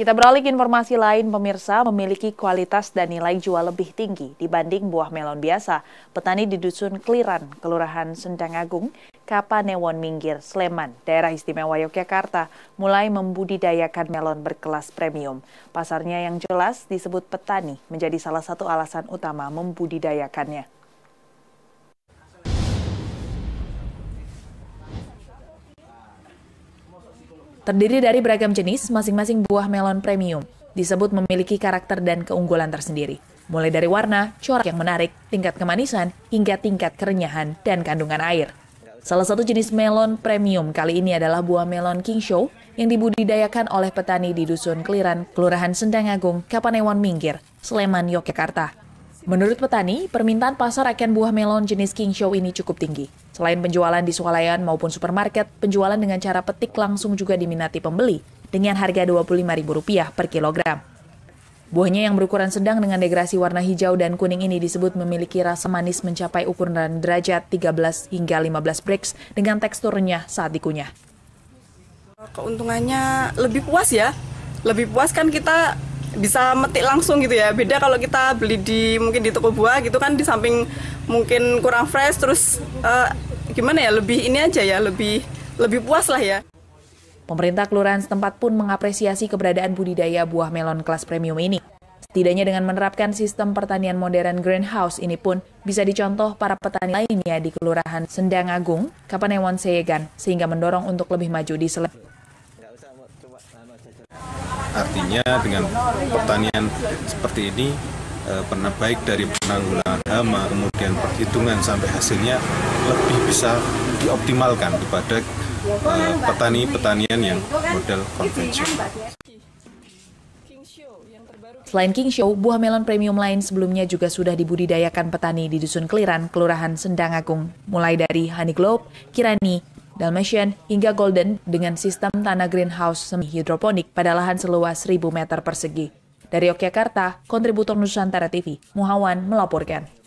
Kita beralih ke informasi lain, pemirsa memiliki kualitas dan nilai jual lebih tinggi dibanding buah melon biasa. Petani di Dusun Kliran, Kelurahan Sendang Agung, Kapanewon Minggir, Sleman, daerah istimewa Yogyakarta, mulai membudidayakan melon berkelas premium. Pasarnya yang jelas disebut petani menjadi salah satu alasan utama membudidayakannya. Terdiri dari beragam jenis, masing-masing buah melon premium disebut memiliki karakter dan keunggulan tersendiri. Mulai dari warna, corak yang menarik, tingkat kemanisan, hingga tingkat kerenyahan dan kandungan air. Salah satu jenis melon premium kali ini adalah buah melon King Show yang dibudidayakan oleh petani di Dusun Keliran, Kelurahan Sendang Agung, Kapanewon Minggir, Sleman, Yogyakarta. Menurut petani, permintaan pasar akan buah melon jenis King Show ini cukup tinggi. Selain penjualan di swalayan maupun supermarket, penjualan dengan cara petik langsung juga diminati pembeli dengan harga Rp25.000 per kilogram. Buahnya yang berukuran sedang dengan degrasi warna hijau dan kuning ini disebut memiliki rasa manis mencapai ukuran derajat 13 hingga 15 bricks dengan teksturnya saat dikunyah. Keuntungannya lebih puas ya, lebih puas kan kita bisa metik langsung gitu ya beda kalau kita beli di mungkin di toko buah gitu kan di samping mungkin kurang fresh terus uh, gimana ya lebih ini aja ya lebih lebih puas lah ya pemerintah kelurahan setempat pun mengapresiasi keberadaan budidaya buah melon kelas premium ini setidaknya dengan menerapkan sistem pertanian modern greenhouse ini pun bisa dicontoh para petani lainnya di kelurahan Sendang Agung, Kapanewon Seyegan sehingga mendorong untuk lebih maju di seleksi Artinya dengan pertanian seperti ini eh, pernah baik dari penanggulangan hama kemudian perhitungan sampai hasilnya lebih bisa dioptimalkan daripada eh, petani-petanian yang model konvensional. Selain King Show, buah melon premium lain sebelumnya juga sudah dibudidayakan petani di Dusun Keliran, Kelurahan Sendang Agung, mulai dari Honey Globe, Kirani, Dalmatian, hingga Golden dengan sistem tanah greenhouse semi hidroponik pada lahan seluas 1000 meter persegi. Dari Yogyakarta, kontributor Nusantara TV, Muhawan melaporkan.